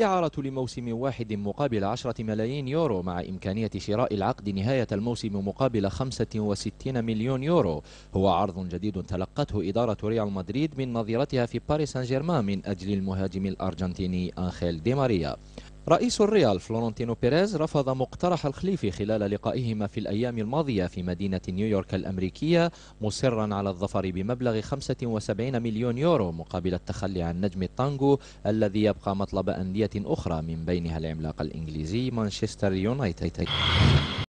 إعارة لموسم واحد مقابل 10 ملايين يورو مع إمكانية شراء العقد نهاية الموسم مقابل 65 مليون يورو هو عرض جديد تلقته إدارة ريال مدريد من نظيرتها في باريس سان جيرمان من أجل المهاجم الأرجنتيني أنخيل دي ماريا رئيس الريال فلورنتينو بيريز رفض مقترح الخليفة خلال لقائهما في الأيام الماضية في مدينة نيويورك الأمريكية مصرا على الظفر بمبلغ 75 مليون يورو مقابل التخلي عن نجم التانغو الذي يبقى مطلب أندية أخرى من بينها العملاق الإنجليزي مانشستر يونايتد